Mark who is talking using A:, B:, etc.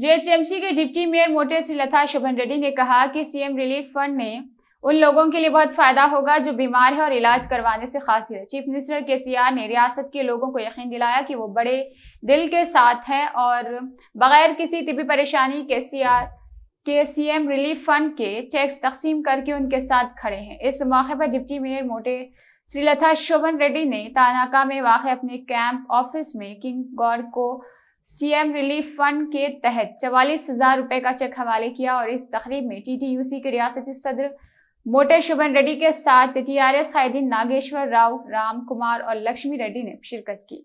A: GHMC के deputy mayor मोटे श्रीलता शोभन रेड्डी ने कहा कि सीएम रिलीफ फंड ने उन लोगों के लिए बहुत फायदा होगा जो बीमार है और इलाज करवाने से खासी है चीफ मिनिस्टर के सी ने रियासत के लोगों को यकीन दिलाया कि वो बड़े दिल के साथ हैं और बगैर किसी तबी परेशानी के सी के सीएम रिलीफ फंड के चेक्स तकसीम करके उनके साथ खड़े हैं इस मौके पर डिप्टी मेयर मोटे श्रीलता शोभन रेड्डी ने तानाका में वाक़ अपने कैंप ऑफिस में किंग गौर को सीएम रिलीफ फंड के तहत चवालीस हजार रुपए का चेक हवाले किया और इस तकरीब में टीटीयूसी के रियासती सदर मोटे शुभन रेड्डी के साथ टीआरएस कायदीन नागेश्वर राव राम कुमार और लक्ष्मी रेड्डी ने शिरकत की